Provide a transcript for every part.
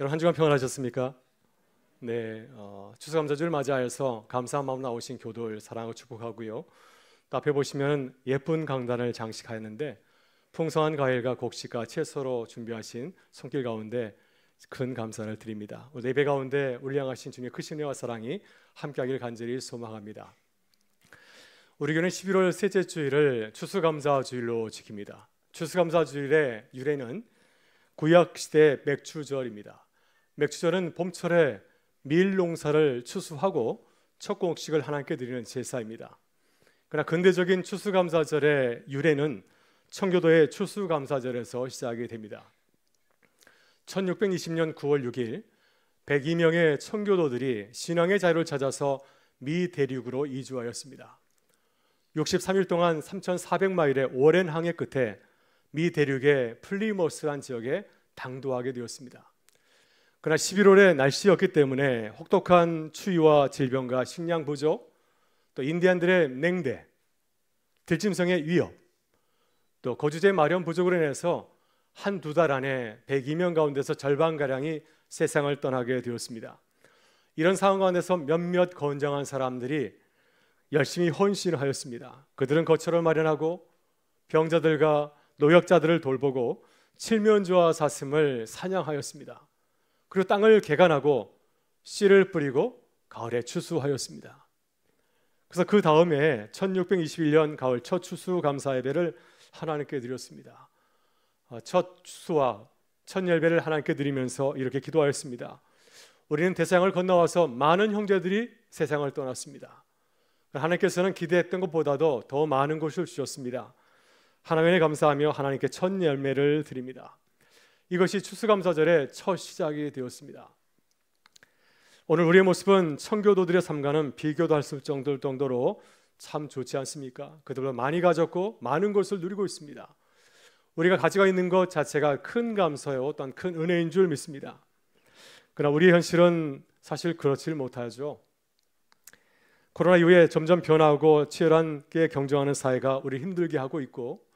여러분 한 주간 평안하셨습니까? 네, 어, 추수감사주를 맞이하여서 감사한 마음 나오신 교도를 사랑하고 축복하고요. 또 앞에 보시면 예쁜 강단을 장식하였는데 풍성한 과일과 곡식과 채소로 준비하신 손길 가운데 큰 감사를 드립니다. 오늘 예배 가운데 우리 향하신 주님의 크신 은혜와 사랑이 함께하길 간절히 소망합니다. 우리 교는 11월 셋째 주일을 추수감사 주일로 지킵니다. 추수감사 주일의 유래는 구약 시대 맥추절입니다. 맥주절은 봄철에 밀 농사를 추수하고 첫 곡식을 하나님께 드리는 제사입니다. 그러나 근대적인 추수감사절의 유래는 청교도의 추수감사절에서 시작이 됩니다. 1620년 9월 6일 102명의 청교도들이 신앙의 자유를 찾아서 미 대륙으로 이주하였습니다. 63일 동안 3,400마일의 오랜 항해 끝에 미 대륙의 플리머스란 지역에 당도하게 되었습니다. 그러나 11월의 날씨였기 때문에 혹독한 추위와 질병과 식량 부족, 또 인디안들의 냉대, 들짐성의 위협, 또 거주제 마련 부족으로 인해서 한 두 달 안에 102명 가운데서 절반 가량이 세상을 떠나게 되었습니다. 이런 상황 가운데서 몇몇 건장한 사람들이 열심히 헌신 하였습니다. 그들은 거처를 마련하고 병자들과 노역자들을 돌보고 칠면조와 사슴을 사냥하였습니다. 그리고 땅을 개간하고 씨를 뿌리고 가을에 추수하였습니다. 그래서 그 다음에 1621년 가을 첫 추수 감사 예배를 하나님께 드렸습니다. 어, 첫 추수와 첫 예배를 하나님께 드리면서 이렇게 기도하였습니다. 우리는 대상을 건너와서 많은 형제들이 세상을 떠났습니다. 하나님께서는 기대했던 것보다도 더 많은 것을 주셨습니다. 하나님에 감사하며 하나님께 첫 열매를 드립니다. 이것이 추수감사절의 첫 시작이 되었습니다. 오늘 우리의 모습은 청교도들의 삶과는 비교도 할 수 없을 정도로 참 좋지 않습니까? 그들보 많이 가졌고 많은 것을 누리고 있습니다. 우리가 가지고 있는 것 자체가 큰 감사의 어떤 큰 은혜인 줄 믿습니다. 그러나 우리의 현실은 사실 그렇지 못하죠. 코로나 이후에 점점 변화하고 치열하게 경쟁하는 사회가 우리 힘들게 하고 있고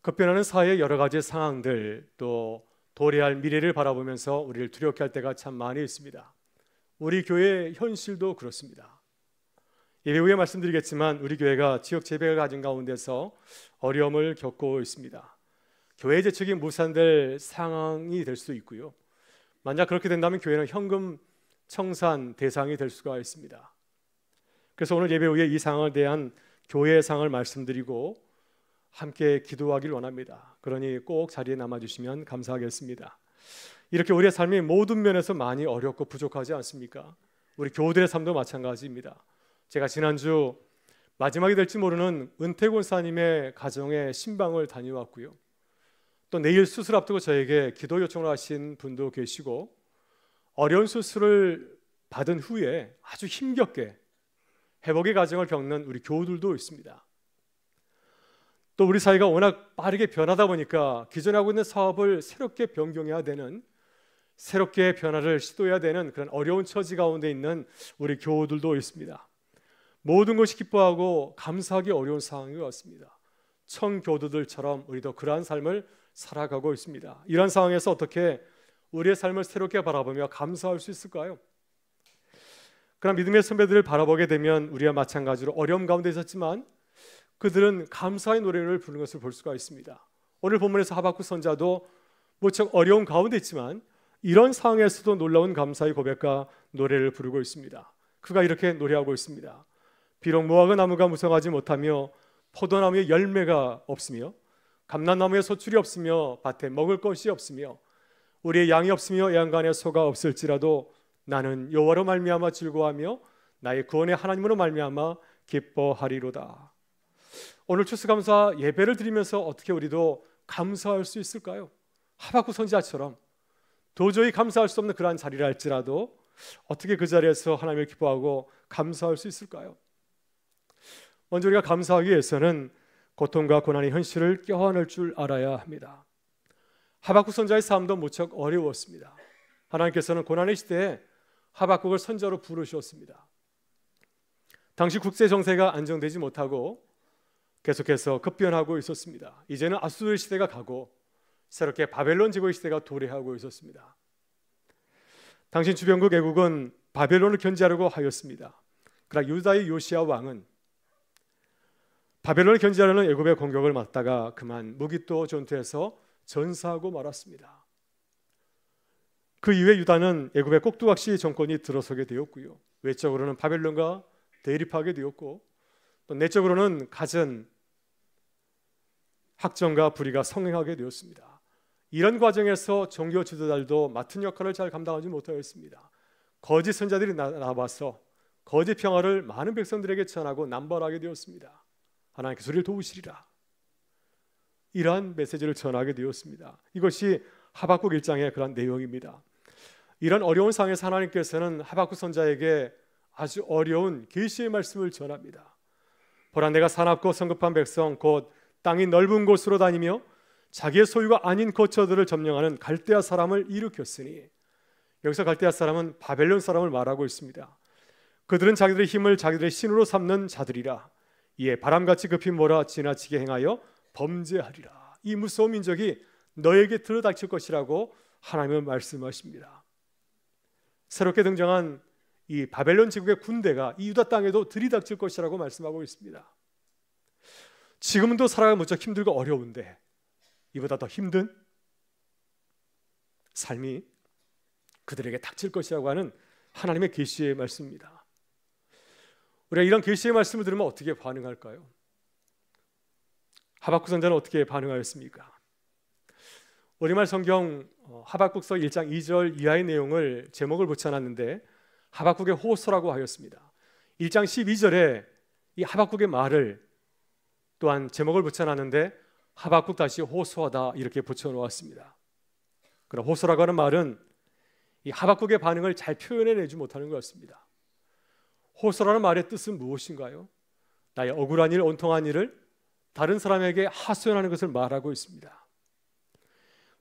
급변하는 사회의 여러 가지 상황들 또 도래할 미래를 바라보면서 우리를 두렵게 할 때가 참 많이 있습니다. 우리 교회의 현실도 그렇습니다. 예배 후에 말씀드리겠지만 우리 교회가 지역 재배가 가진 가운데서 어려움을 겪고 있습니다. 교회 재척이 무산될 상황이 될 수도 있고요. 만약 그렇게 된다면 교회는 현금 청산 대상이 될 수가 있습니다. 그래서 오늘 예배 후에 이 상황에 대한 교회의 상을 말씀드리고 함께 기도하길 원합니다. 그러니 꼭 자리에 남아 주시면 감사하겠습니다. 이렇게 우리의 삶이 모든 면에서 많이 어렵고 부족하지 않습니까? 우리 교우들의 삶도 마찬가지입니다. 제가 지난주 마지막이 될지 모르는 은퇴곤사님의 가정에 신방을 다녀왔고요. 또 내일 수술 앞두고 저에게 기도 요청을 하신 분도 계시고 어려운 수술을 받은 후에 아주 힘겹게 회복의 과정을 겪는 우리 교우들도 있습니다. 또 우리 사회가 워낙 빠르게 변하다 보니까 기존 하고 있는 사업을 새롭게 변경해야 되는 새롭게 변화를 시도해야 되는 그런 어려운 처지 가운데 있는 우리 교우들도 있습니다. 모든 것이 기뻐하고 감사하기 어려운 상황이왔습니다 청교도들처럼 우리도 그러한 삶을 살아가고 있습니다. 이런 상황에서 어떻게 우리의 삶을 새롭게 바라보며 감사할 수 있을까요? 그럼 믿음의 선배들을 바라보게 되면 우리와 마찬가지로 어려움 가운데 있었지만 그들은 감사의 노래를 부르는 것을 볼 수가 있습니다. 오늘 본문에서 하박국 선자도 무척 어려운 가운데 있지만 이런 상황에서도 놀라운 감사의 고백과 노래를 부르고 있습니다. 그가 이렇게 노래하고 있습니다. 비록 무화과 나무가 무성하지 못하며 포도나무에 열매가 없으며 감람나무에 소출이 없으며 밭에 먹을 것이 없으며 우리의 양이 없으며 애간에 소가 없을지라도 나는 여호와로 말미암아 즐거워하며 나의 구원의 하나님으로 말미암아 기뻐하리로다. 오늘 추수감사 예배를 드리면서 어떻게 우리도 감사할 수 있을까요? 하박국 선지자처럼 도저히 감사할 수 없는 그러한 자리를 할지라도 어떻게 그 자리에서 하나님을 기뻐하고 감사할 수 있을까요? 먼저 우리가 감사하기 위해서는 고통과 고난의 현실을 껴안을 줄 알아야 합니다. 하박국 선자의 삶도 무척 어려웠습니다. 하나님께서는 고난의 시대에 하박국을 선자로 부르셨습니다. 당시 국제 정세가 안정되지 못하고 계속해서 급변하고 있었습니다. 이제는 아수르 시대가 가고 새롭게 바벨론 제국의 시대가 도래하고 있었습니다. 당신 주변국 애국은 바벨론을 견제하려고 하였습니다. 그러나 유다의 요시아 왕은 바벨론을 견제하려는 애국의 공격을 맞다가 그만 무기토 전투에서 전사하고 말았습니다. 그 이후에 유다는 애굽의 꼭두각시 정권이 들어서게 되었고요. 외적으로는 바벨론과 대립하게 되었고 또 내적으로는 갖은 학정과 불의가 성행하게 되었습니다. 이런 과정에서 종교 지도자들도 맡은 역할을 잘 감당하지 못하였습니다. 거짓 선자들이 나와서 거짓 평화를 많은 백성들에게 전하고 남발하게 되었습니다. 하나님께서 우리를 도우시리라. 이러한 메시지를 전하게 되었습니다. 이것이 하박국 1장의 그런 내용입니다. 이런 어려운 상황에서 하나님께서는 하박국 선자에게 아주 어려운 계시의 말씀을 전합니다. 보라 내가 사납고 성급한 백성 곧 땅이 넓은 곳으로 다니며 자기의 소유가 아닌 거처들을 점령하는 갈대아 사람을 일으켰으니 여기서 갈대아 사람은 바벨론 사람을 말하고 있습니다. 그들은 자기들의 힘을 자기들의 신으로 삼는 자들이라 이에 바람같이 급히 몰아 지나치게 행하여 범죄하리라 이 무서운 민족이 너에게 들어닥칠 것이라고 하나님은 말씀하십니다. 새롭게 등장한 이 바벨론 제국의 군대가 이 유다 땅에도 들이닥칠 것이라고 말씀하고 있습니다. 지금도 살아가 무척 힘들고 어려운데 이보다 더 힘든 삶이 그들에게 닥칠 것이라고 하는 하나님의 계시의 말씀입니다. 우리가 이런 계시의 말씀을 들으면 어떻게 반응할까요? 하박국 선자는 어떻게 반응하였습니까? 우리말 성경 어, 하박국서 1장 2절 이하의 내용을 제목을 붙여놨는데 하박국의 호소라고 하였습니다. 1장 12절에 이 하박국의 말을 또한 제목을 붙여놨는데 하박국 다시 호소하다 이렇게 붙여놓았습니다. 그러나 호소라고 하는 말은 이 하박국의 반응을 잘 표현해내지 못하는 것같니다 호소라는 말의 뜻은 무엇인가요? 나의 억울한 일, 온통한 일을 다른 사람에게 하소연하는 것을 말하고 있습니다.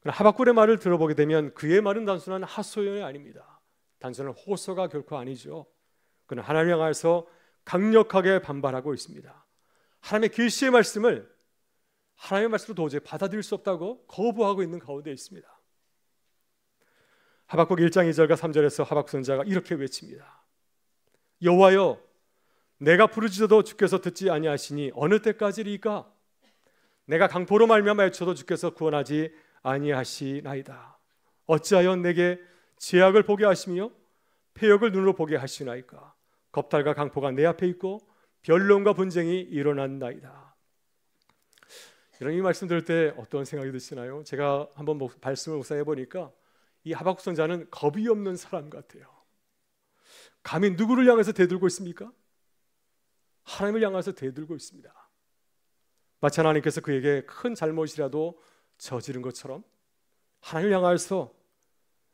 하박국의 말을 들어보게 되면 그의 말은 단순한 하소연이 아닙니다. 단순한 호소가 결코 아니죠. 그는 하나님 향해서 강력하게 반발하고 있습니다. 하나님의 계시의 말씀을 하나님의 말씀으로 도저히 받아들일 수 없다고 거부하고 있는 가운데 있습니다. 하박국 1장 2절과 3절에서 하박 선자가 이렇게 외칩니다. 여호와여 내가 부르짖어도 주께서 듣지 아니하시니 어느 때까지리까 내가 강포로 말미암아 외쳐도 주께서 구원하지 아니하시나이다. 어찌하여 내게 제약을 보게 하시며 폐역을 눈으로 보게 하시나이까 겁탈과 강포가 내 앞에 있고 변론과 분쟁이 일어난나이다. 이런 이 말씀 들을 때 어떤 생각이 드시나요? 제가 한번 말씀을 묵상해 보니까 이 하박국 선자는 겁이 없는 사람 같아요. 감히 누구를 향해서 대들고 있습니까? 하나님을 향해서 대들고 있습니다. 마치 하나님께서 그에게 큰 잘못이라도 저지른 것처럼 하나님을 향해서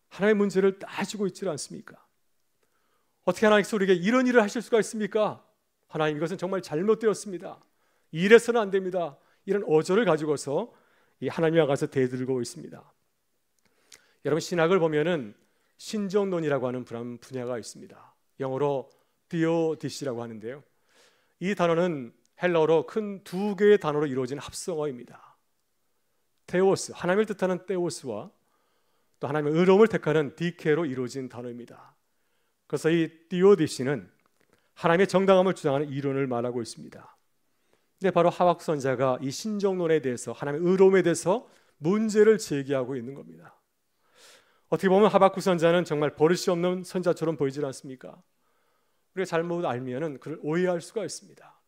하나의 문제를 따지고 있지 않습니까? 어떻게 하나님께서 우리에게 이런 일을 하실 수가 있습니까? 하나님 이것은 정말 잘못되었습니다. 이래서는 안 됩니다. 이런 어조를 가지고서 이 하나님과 가서 대들고 있습니다. 여러분 신학을 보면은 신정론이라고 하는 분야가 있습니다. 영어로 디오디시라고 하는데요. 이 단어는 헬라어로 큰 두 개의 단어로 이루어진 합성어입니다. 테오스, 하나님을 뜻하는 테오스와 또 하나님의 의로움을 택하는 디케로 이루어진 단어입니다. 그래서 이 디오디시는 하나님의 정당함을 주장하는 이론을 말하고 있습니다. 근데 바로 하박 선자가 이 신정론에 대해서 하나님의 의로움에 대해서 문제를 제기하고 있는 겁니다. 어떻게 보면 하박구 선자는 정말 버릇이 없는 선자처럼 보이질 않습니까? 우리가 잘못 알면은 그를 오해할 수가 있습니다.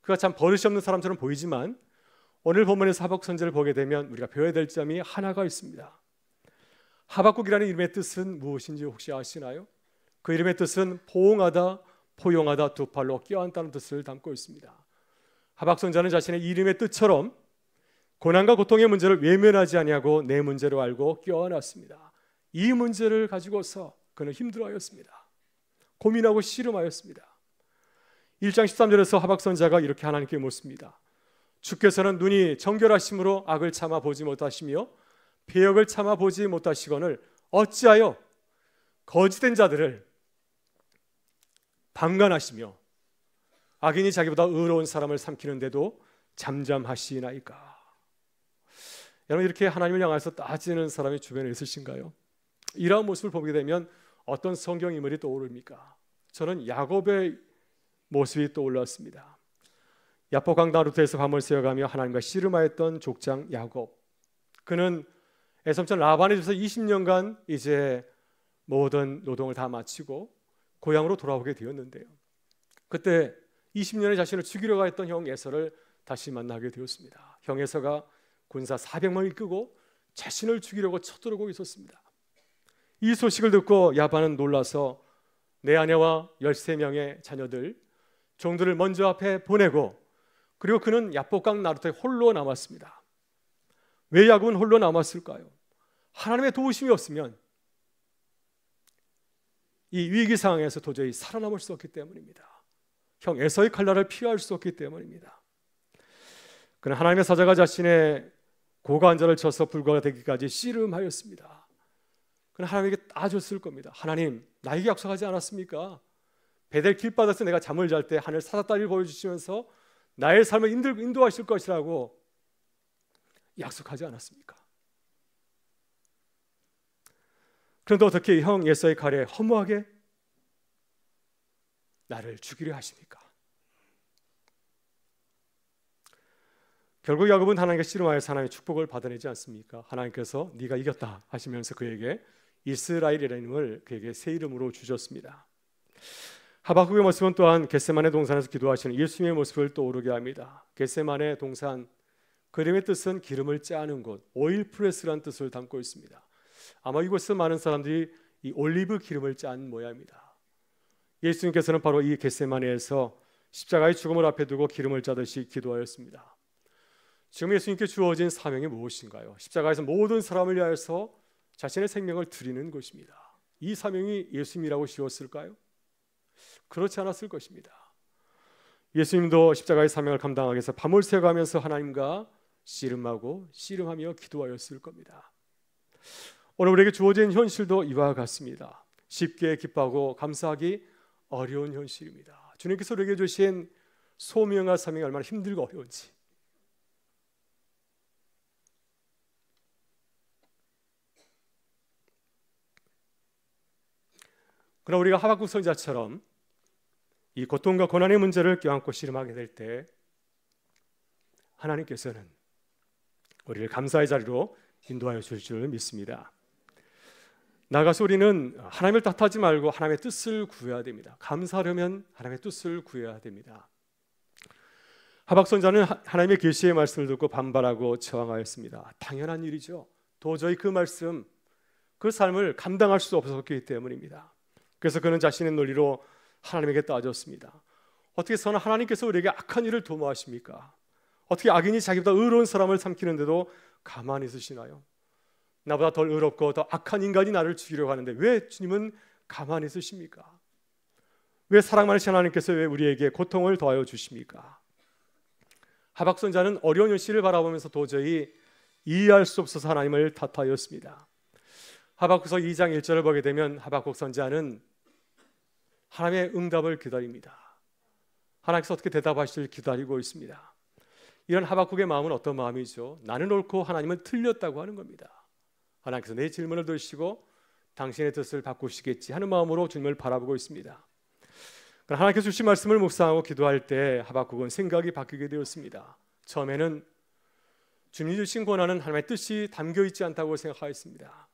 그가 참 버릇이 없는 사람처럼 보이지만 오늘 본문에서 하박 선자를 보게 되면 우리가 배워야 될 점이 하나가 있습니다. 하박국이라는 이름의 뜻은 무엇인지 혹시 아시나요? 그 이름의 뜻은 보응하다, 포용하다, 두 팔로 끼어앉다는 뜻을 담고 있습니다. 하박 선자는 자신의 이름의 뜻처럼 고난과 고통의 문제를 외면하지 아니하고 내 문제로 알고 끼어놨습니다. 이 문제를 가지고서 그는 힘들어하였습니다. 고민하고 씨름하였습니다. 1장 13절에서 하박 선자가 이렇게 하나님께 묻습니다. 주께서는 눈이 정결하심으로 악을 참아 보지 못하시며 배역을 참아 보지 못하시거늘 어찌하여 거짓된 자들을 방관하시며 악인이 자기보다 의로운 사람을 삼키는데도 잠잠하시나이까. 여러분 이렇게 하나님을 향해서 따지는 사람이 주변에 있으신가요? 이러한 모습을 보게 되면 어떤 성경 인물이 떠오릅니까? 저는 야곱의 모습이 떠올랐습니다. 야포강 나루트에서 밤을 새어가며 하나님과 씨름하였던 족장 야곱. 그는 에섬천 라반의 집에서 20년간 이제 모든 노동을 다 마치고 고향으로 돌아오게 되었는데요. 그때 20년의 자신을 죽이려고 했던 형 에서를 다시 만나게 되었습니다. 형 에서가 군사 400명을 이끌고 자신을 죽이려고 쳐들어오고 있었습니다. 이 소식을 듣고 야반은 놀라서 내 아내와 13명의 자녀들 종들을 먼저 앞에 보내고 그리고 그는 야복강 나루토에 홀로 남았습니다. 왜 야곱은 홀로 남았을까요? 하나님의 도우심이 없으면 이 위기 상황에서 도저히 살아남을 수 없기 때문입니다. 형 에서의 칼날을 피할 수 없기 때문입니다. 그는 하나님의 사자가 자신의 고관절을 쳐서 불과가 되기까지 씨름하였습니다. 그는 하나님에게 따졌을 겁니다. 하나님, 나에게 약속하지 않았습니까? 베델 길바닥에서 내가 잠을 잘 때 하늘 사자다리를 보여주시면서 나의 삶을 인도하실 것이라고 약속하지 않았습니까? 그런데 어떻게 형 예서의 칼에 허무하게 나를 죽이려 하십니까? 결국 야곱은 하나님께 씨름하여 하나님의 축복을 받아내지 않습니까? 하나님께서 네가 이겼다 하시면서 그에게 이스라엘이라는 이름을 그에게 새 이름으로 주셨습니다. 하박국의 모습은 또한 겟세만의 동산에서 기도하시는 예수님의 모습을 떠오르게 합니다. 겟세만의 동산 그림의 뜻은 기름을 짜는 곳, 오일 프레스란 뜻을 담고 있습니다. 아마 이곳에서 많은 사람들이 이 올리브 기름을 짠 모양입니다. 예수님께서는 바로 이 겟세마네에서 십자가의 죽음을 앞에 두고 기름을 짜듯이 기도하였습니다. 지금 예수님께 주어진 사명이 무엇인가요? 십자가에서 모든 사람을 위하여서 자신의 생명을 드리는 것입니다. 이 사명이 예수님이라고 지었을까요? 그렇지 않았을 것입니다. 예수님도 십자가의 사명을 감당하기 위해서 밤을 새가면서 하나님과 씨름하고 씨름하며 기도하였을 겁니다. 오늘 우리에게 주어진 현실도 이와 같습니다. 쉽게 기뻐하고 감사하기 어려운 현실입니다. 주님께서 우리에게 주신 소명과 사명이 얼마나 힘들고 어려운지 그러나 우리가 하박국 선자처럼 이 고통과 고난의 문제를 껴안고 씨름하게 될 때 하나님께서는 우리를 감사의 자리로 인도하여 주실 줄 믿습니다. 나가서 우리는 하나님을 탓하지 말고 하나님의 뜻을 구해야 됩니다. 감사하려면 하나님의 뜻을 구해야 됩니다. 하박선자는 하나님의 계시의 말씀을 듣고 반발하고 저항하였습니다. 당연한 일이죠. 도저히 그 말씀, 그 삶을 감당할 수 없었기 때문입니다. 그래서 그는 자신의 논리로 하나님에게 따졌습니다. 어떻게 서 하나님께서 우리에게 악한 일을 도모하십니까? 어떻게 악인이 자기보다 의로운 사람을 삼키는데도 가만히 있으시나요? 나보다 덜 의롭고 더 악한 인간이 나를 죽이려고 하는데 왜 주님은 가만히 있으십니까? 왜 사랑 많으신 하나님께서 왜 우리에게 고통을 더하여 주십니까? 하박선자는 어려운 현실을 바라보면서 도저히 이해할 수 없어서 하나님을 탓하였습니다. 하박국서 2장 1절을 보게 되면 하박국 선자는 하나님의 응답을 기다립니다. 하나님께서 어떻게 대답하실지 기다리고 있습니다. 이런 하박국의 마음은 어떤 마음이죠? 나는 옳고 하나님은 틀렸다고 하는 겁니다. 하나님께서 내 질문을 들으시고 당신의 뜻을 바꾸시겠지 하는 마음으로 주님을 바라보고 있습니다. 그럼 하나님께서 주신 말씀을 묵상하고 기도할 때 하박국은 생각이 바뀌게 되었습니다. 처음에는 주님이 주신 권한은 하나님의 뜻이 담겨 있지 않다고 생각하였습니다.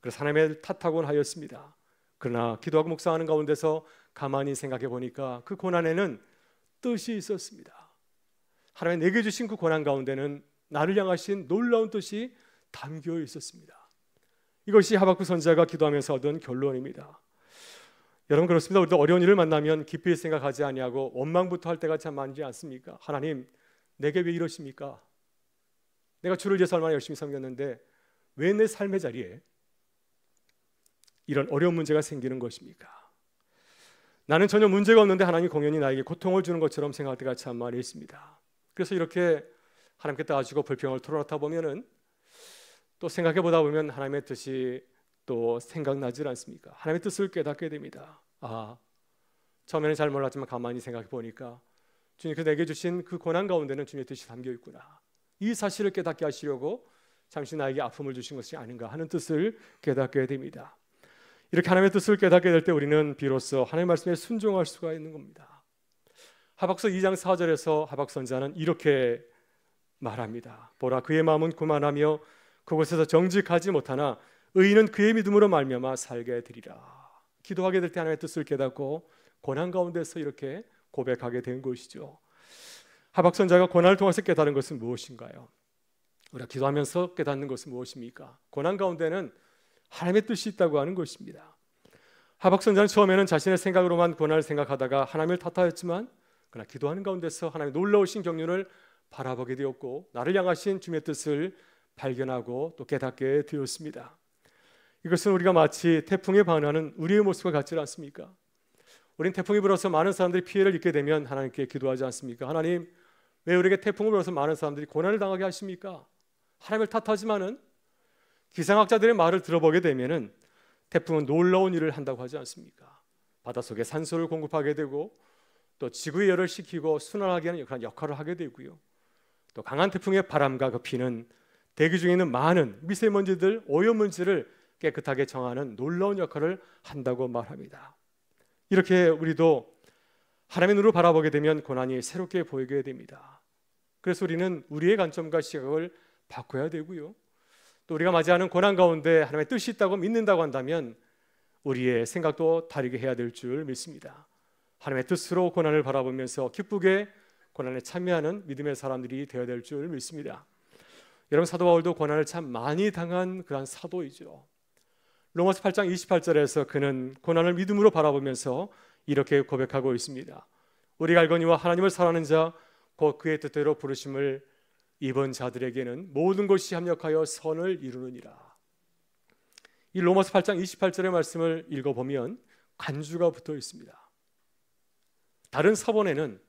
그래서 하나님을 탓하곤 하였습니다. 그러나 기도하고 묵상하는 가운데서 가만히 생각해 보니까 그권한에는 뜻이 있었습니다. 하나님 내게 주신 그 권한 가운데는 나를 향하신 놀라운 뜻이 담겨 있었습니다. 이것이 하박국 선자가 기도하면서 얻은 결론입니다. 여러분 그렇습니다. 우리도 어려운 일을 만나면 깊이 생각하지 아니하고 원망부터 할 때가 참 많지 않습니까? 하나님 내게 왜 이러십니까? 내가 주를 위해서 얼마나 열심히 섬겼는데 왜 내 삶의 자리에 이런 어려운 문제가 생기는 것입니까? 나는 전혀 문제가 없는데 하나님 공연히 나에게 고통을 주는 것처럼 생각할 때가 참 많이 있습니다. 그래서 이렇게 하나님께 따지고 불평을 털어놓다 보면은 또 생각해 보다 보면 하나님의 뜻이 또 생각나질 않습니까? 하나님의 뜻을 깨닫게 됩니다. 아, 처음에는 잘 몰랐지만 가만히 생각해 보니까 주님께서 그 내게 주신 그 고난 가운데는 주님의 뜻이 담겨 있구나. 이 사실을 깨닫게 하시려고 잠시 나에게 아픔을 주신 것이 아닌가 하는 뜻을 깨닫게 됩니다. 이렇게 하나님의 뜻을 깨닫게 될 때 우리는 비로소 하나님의 말씀에 순종할 수가 있는 겁니다. 하박서 2장 4절에서 하박 선자는 이렇게 말합니다. 보라 그의 마음은 그만하며 그곳에서 정직하지 못하나 의인은 그의 믿음으로 말미암아 살게 되리라. 기도하게 될 때 하나님의 뜻을 깨닫고 고난 가운데서 이렇게 고백하게 된 것이죠. 하박 선자가 고난을 통해서 깨달은 것은 무엇인가요? 우리가 기도하면서 깨닫는 것은 무엇입니까? 고난 가운데는 하나님의 뜻이 있다고 하는 것입니다. 하박 선자는 처음에는 자신의 생각으로만 고난을 생각하다가 하나님을 탓하였지만 그러나 기도하는 가운데서 하나님의 놀라우신 경륜을 바라보게 되었고 나를 향하신 주님의 뜻을 발견하고 또 깨닫게 되었습니다. 이것은 우리가 마치 태풍에 반하는 우리의 모습과 같지 않습니까? 우린 태풍이 불어서 많은 사람들이 피해를 입게 되면 하나님께 기도하지 않습니까? 하나님, 왜 우리에게 태풍을 불어서 많은 사람들이 고난을 당하게 하십니까? 하나님을 탓하지만은 기상학자들의 말을 들어보게 되면은 태풍은 놀라운 일을 한다고 하지 않습니까? 바닷속에 산소를 공급하게 되고 또 지구의 열을 식히고 순환하게 하는 그런 역할을 하게 되고요. 또 강한 태풍의 바람과 그 비는 대기 중에 있는 많은 미세먼지들, 오염물질을 깨끗하게 정하는 놀라운 역할을 한다고 말합니다. 이렇게 우리도 하나님의 눈으로 바라보게 되면 고난이 새롭게 보이게 됩니다. 그래서 우리는 우리의 관점과 시각을 바꿔야 되고요. 또 우리가 맞이하는 고난 가운데 하나님의 뜻이 있다고 믿는다고 한다면 우리의 생각도 다르게 해야 될 줄 믿습니다. 하나님의 뜻으로 고난을 바라보면서 기쁘게 고난에 참여하는 믿음의 사람들이 되어야 될 줄 믿습니다. 여러분 사도 바울도 고난을 참 많이 당한 그한 사도이죠. 로마서 8장 28절에서 그는 고난을 믿음으로 바라보면서 이렇게 고백하고 있습니다. 우리가 알거니와 하나님을 사랑하는 자 곧 그의 뜻대로 부르심을 입은 자들에게는 모든 것이 합력하여 선을 이루느니라. 이 로마서 8장 28절의 말씀을 읽어보면 간주가 붙어 있습니다. 다른 서본에는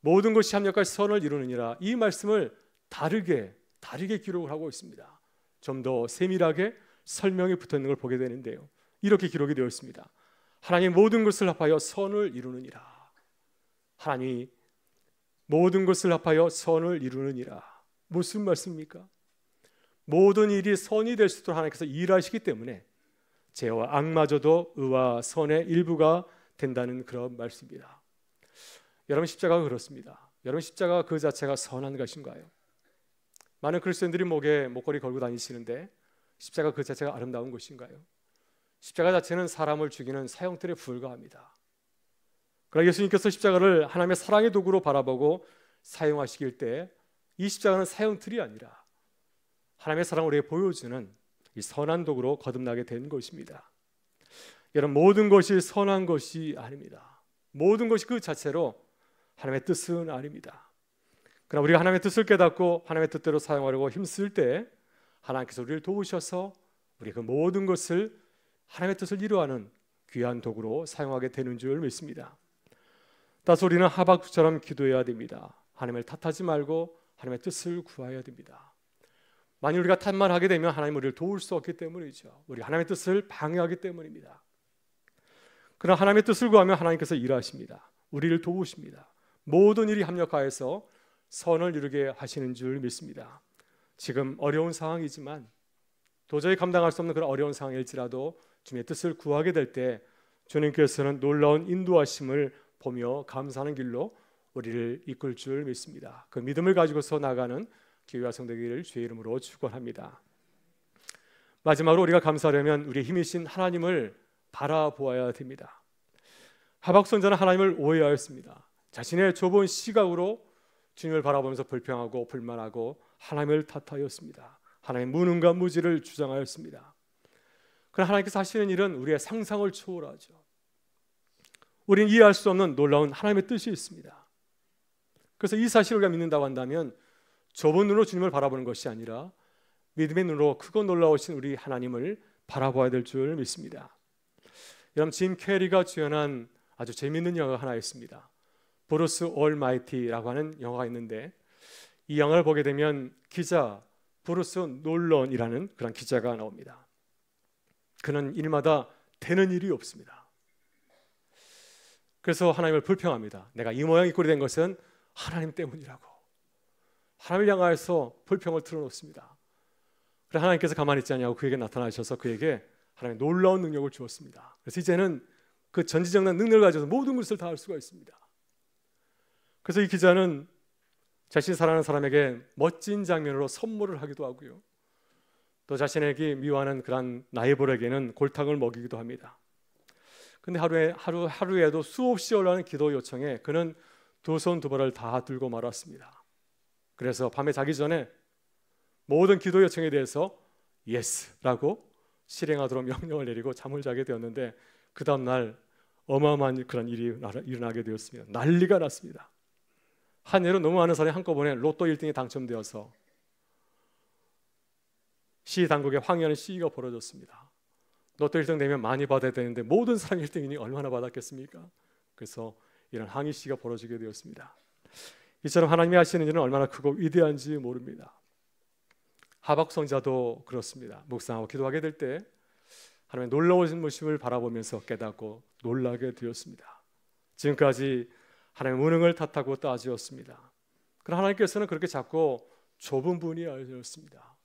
모든 것이 합력할 선을 이루느니라 이 말씀을 다르게 다르게 기록을 하고 있습니다. 좀 더 세밀하게 설명이 붙어 있는 걸 보게 되는데요. 이렇게 기록이 되어 있습니다. 하나님 모든 것을 합하여 선을 이루느니라. 하나님 모든 것을 합하여 선을 이루느니라. 무슨 말씀입니까? 모든 일이 선이 될 수 있도록 하나님께서 일하시기 때문에 죄와 악마저도 의와 선의 일부가 된다는 그런 말씀입니다. 여러분 십자가가 그렇습니다. 여러분 십자가 그 자체가 선한 것인가요? 많은 그리스도인들이 목에 목걸이 걸고 다니시는데 십자가 그 자체가 아름다운 것인가요? 십자가 자체는 사람을 죽이는 사형틀에 불과합니다. 그러나 예수님께서 십자가를 하나님의 사랑의 도구로 바라보고 사용하시길 때 이 십자가는 사형틀이 아니라 하나님의 사랑을 우리에게 보여주는 이 선한 도구로 거듭나게 된 것입니다. 여러분 모든 것이 선한 것이 아닙니다. 모든 것이 그 자체로 하나님의 뜻은 아닙니다. 그러나 우리가 하나님의 뜻을 깨닫고 하나님의 뜻대로 사용하려고 힘쓸 때 하나님께서 우리를 도우셔서 우리 그 모든 것을 하나님의 뜻을 이루하는 귀한 도구로 사용하게 되는 줄 믿습니다. 따라서 우리는 하박처럼 기도해야 됩니다. 하나님을 탓하지 말고 하나님의 뜻을 구해야 됩니다. 만일 우리가 탓만 하게 되면 하나님 우리를 도울 수 없기 때문이죠. 우리 하나님의 뜻을 방해하기 때문입니다. 그러나 하나님의 뜻을 구하면 하나님께서 일하십니다. 우리를 도우십니다. 모든 일이 합력하여서 선을 이루게 하시는 줄 믿습니다. 지금 어려운 상황이지만 도저히 감당할 수 없는 그런 어려운 상황일지라도 주님의 뜻을 구하게 될 때 주님께서는 놀라운 인도하심을 보며 감사하는 길로 우리를 이끌 줄 믿습니다. 그 믿음을 가지고서 나가는 기회와 성대기를 주의 이름으로 축원합니다. 마지막으로 우리가 감사하려면 우리 힘이신 하나님을 바라보아야 됩니다. 하박선자는 하나님을 오해하였습니다. 자신의 좁은 시각으로 주님을 바라보면서 불평하고 불만하고 하나님을 탓하였습니다. 하나님 무능과 무지를 주장하였습니다. 그러나 하나님께서 하시는 일은 우리의 상상을 초월하죠. 우리 이해할 수 없는 놀라운 하나님의 뜻이 있습니다. 그래서 이 사실을 우리가 믿는다고 한다면 좁은 눈으로 주님을 바라보는 것이 아니라 믿음의 눈으로 크고 놀라우신 우리 하나님을 바라봐야 될 줄 믿습니다. 여러분 짐 캐리가 주연한 아주 재미있는 영화가 하나 있습니다. 브루스 올마이티라고 하는 영화가 있는데 이 영화를 보게 되면 기자 브루스 놀런이라는 그런 기자가 나옵니다. 그는 일마다 되는 일이 없습니다. 그래서 하나님을 불평합니다. 내가 이 모양 이 꼴이 된 것은 하나님 때문이라고. 하나님을 향하여서 불평을 틀어놓습니다. 그래 하나님께서 가만히 있지 않냐고 그에게 나타나셔서 그에게 하나님의 놀라운 능력을 주었습니다. 그래서 이제는 그전지적 능력을 가지고 모든 것을 다 할 수가 있습니다. 그래서 이 기자는 자신 사랑하는 사람에게 멋진 장면으로 선물을 하기도 하고요. 또 자신에게 미워하는 그런 나이벌에게는 골탕을 먹이기도 합니다. 근데 하루에 하루 하루에도 수없이 올라오는 기도 요청에 그는 두 손 두 발을 다 들고 말았습니다. 그래서 밤에 자기 전에 모든 기도 요청에 대해서 예스라고 실행하도록 명령을 내리고 잠을 자게 되었는데 그 다음 날 어마어마한 그런 일이 일어나게 되었습니다. 난리가 났습니다. 한 해로 너무 많은 사람이 한꺼번에 로또 1등에 당첨되어서 시 당국에 황의하는 시위가 벌어졌습니다. 로또 1등 되면 많이 받아야 되는데 모든 사람이 1등이니 얼마나 받았겠습니까? 그래서 이런 항의 시위가 벌어지게 되었습니다. 이처럼 하나님이 하시는 일은 얼마나 크고 위대한지 모릅니다. 하박 성자도 그렇습니다. 묵상하고 기도하게 될 때 하나님의 놀라우신 모습을 바라보면서 깨닫고 놀라게 되었습니다. 지금까지 하나님의 무능을 탓하고 따지었습니다. 그러나 하나님께서는 그렇게 작고 좁은 분이 아니었습니다.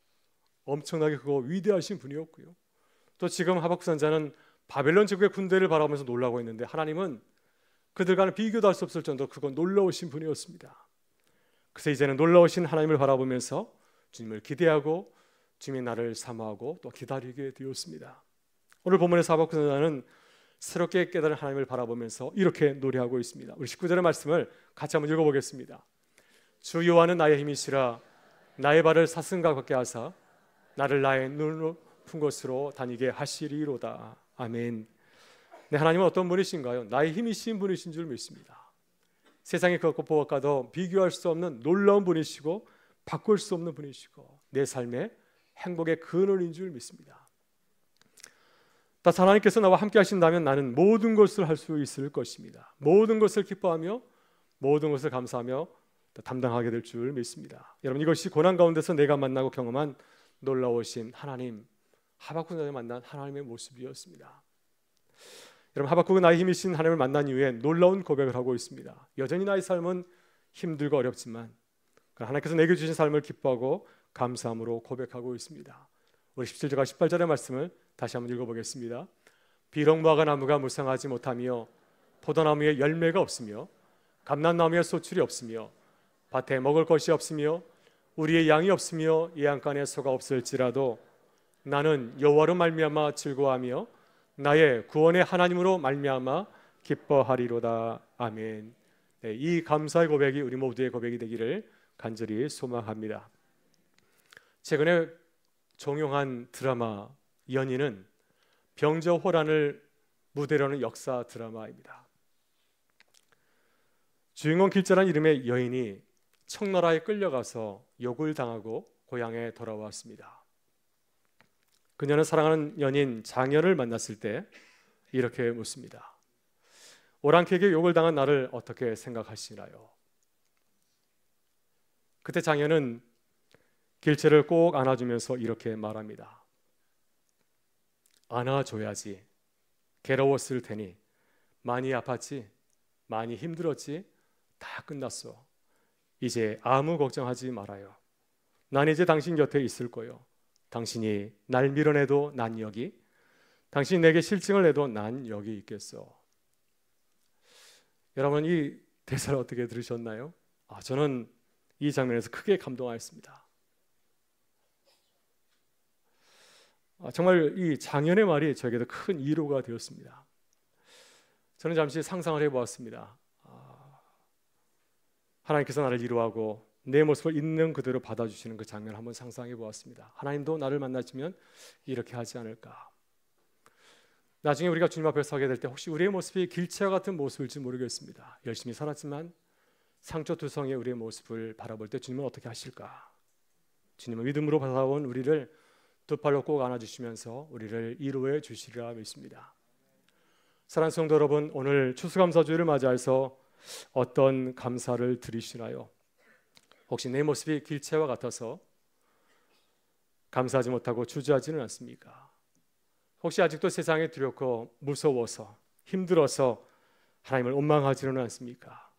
엄청나게 그거 위대하신 분이었고요. 또 지금 하박 선자는 바벨론 제국의 군대를 바라보면서 놀라고 있는데 하나님은 그들과는 비교도 할 수 없을 정도로 그건 놀라우신 분이었습니다. 그래서 이제는 놀라우신 하나님을 바라보면서 주님을 기대하고 주님이 나를 사모하고 또 기다리게 되었습니다. 오늘 본문에서 박 선자는 새롭게 깨달은 하나님을 바라보면서 이렇게 노래하고 있습니다. 우리 19절의 말씀을 같이 한번 읽어보겠습니다. 주 여호와는 나의 힘이시라 나의 발을 사슴과 같게 하사 나를 나의 눈으로 푼 것으로 다니게 하시리로다. 아멘. 네, 하나님은 어떤 분이신가요? 나의 힘이신 분이신 줄 믿습니다. 세상의 그것과도 비교할 수 없는 놀라운 분이시고 바꿀 수 없는 분이시고 내 삶의 행복의 근원인 줄 믿습니다. 다 하나님께서 나와 함께 하신다면 나는 모든 것을 할 수 있을 것입니다. 모든 것을 기뻐하며 모든 것을 감사하며 담당하게 될 줄 믿습니다. 여러분 이것이 고난 가운데서 내가 만나고 경험한 놀라우신 하나님 하박국에 만난 하나님의 모습이었습니다. 여러분 하박국은 나의 힘이신 하나님을 만난 이후에 놀라운 고백을 하고 있습니다. 여전히 나의 삶은 힘들고 어렵지만 하나님께서 내게 주신 삶을 기뻐하고 감사함으로 고백하고 있습니다. 우리 17절과 18절의 말씀을 다시 한번 읽어보겠습니다. 비록 무화나무가 무성하지 못하며 포도나무에 열매가 없으며 감람나무에 소출이 없으며 밭에 먹을 것이 없으며 우리의 양이 없으며 예양간에 소가 없을지라도 나는 여호와로 말미암아 즐거워하며 나의 구원의 하나님으로 말미암아 기뻐하리로다 아멘. 네, 이 감사의 고백이 우리 모두의 고백이 되기를 간절히 소망합니다. 최근에 종용한 드라마 연인은 병저호란을 무대로 는 역사 드라마입니다. 주인공 길자란 이름의 여인이 청나라에 끌려가서 욕을 당하고 고향에 돌아왔습니다. 그녀는 사랑하는 연인 장현을 만났을 때 이렇게 묻습니다. 오랑캐에게 욕을 당한 나를 어떻게 생각하시나요? 그때 장현은 길채를 꼭 안아주면서 이렇게 말합니다. 안아줘야지. 괴로웠을 테니. 많이 아팠지. 많이 힘들었지. 다 끝났어. 이제 아무 걱정하지 말아요. 난 이제 당신 곁에 있을 거요. 당신이 날 밀어내도 난 여기. 당신 내게 실증을 내도 난 여기 있겠어. 여러분 이 대사를 어떻게 들으셨나요? 아, 저는 이 장면에서 크게 감동하였습니다. 아, 정말 이장현의 말이 저에게도 큰 위로가 되었습니다. 저는 잠시 상상을 해보았습니다. 아, 하나님께서 나를 위로하고 내 모습을 있는 그대로 받아주시는 그 장면 한번 상상해 보았습니다. 하나님도 나를 만나시면 이렇게 하지 않을까. 나중에 우리가 주님 앞에 서게 될 때 혹시 우리의 모습이 길치와 같은 모습일지 모르겠습니다. 열심히 살았지만 상처투성의 우리의 모습을 바라볼 때 주님은 어떻게 하실까? 주님은 믿음으로 받아온 우리를 두 팔로 꼭 안아주시면서 우리를 이루어 주시리라 믿습니다. 사랑하는 성도 여러분, 오늘 추수감사주의를 맞이해서 어떤 감사를 드리시나요? 혹시 내 모습이 길체와 같아서 감사하지 못하고 주저하지는 않습니까? 혹시 아직도 세상에 두렵고 무서워서 힘들어서 하나님을 원망하지는 않습니까?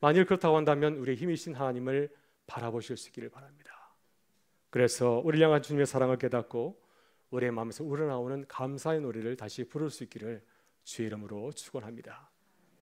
만일 그렇다고 한다면 우리의 힘이신 하나님을 바라보실 수 있기를 바랍니다. 그래서 우리를 향한 주님의 사랑을 깨닫고 우리의 마음에서 우러나오는 감사의 노래를 다시 부를 수 있기를 주의 이름으로 축원합니다.